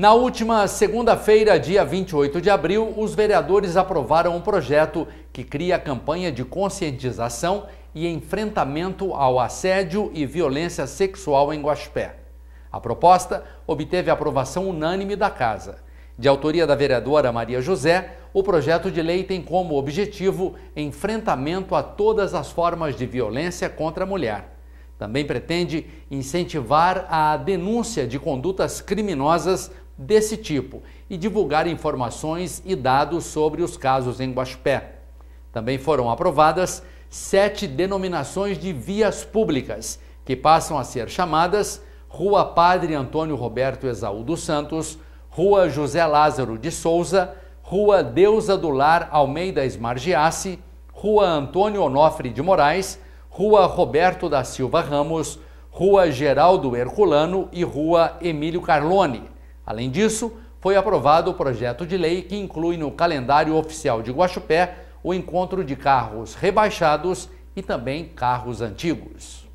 Na última segunda-feira, dia 28 de abril, os vereadores aprovaram um projeto que cria a campanha de conscientização e enfrentamento ao assédio e violência sexual em Guaxupé. A proposta obteve aprovação unânime da Casa. De autoria da vereadora Maria José, o projeto de lei tem como objetivo enfrentamento a todas as formas de violência contra a mulher. Também pretende incentivar a denúncia de condutas criminosas desse tipo e divulgar informações e dados sobre os casos em Guaxupé. Também foram aprovadas sete denominações de vias públicas, que passam a ser chamadas Rua Padre Antônio Roberto Exaú dos Santos, Rua José Lázaro de Souza, Rua Deusa do Lar Almeida Esmargiassi, Rua Antônio Onofre de Moraes, Rua Roberto da Silva Ramos, Rua Geraldo Herculano e Rua Emílio Carlone. Além disso, foi aprovado o projeto de lei que inclui no calendário oficial de Guaxupé o encontro de carros rebaixados e também carros antigos.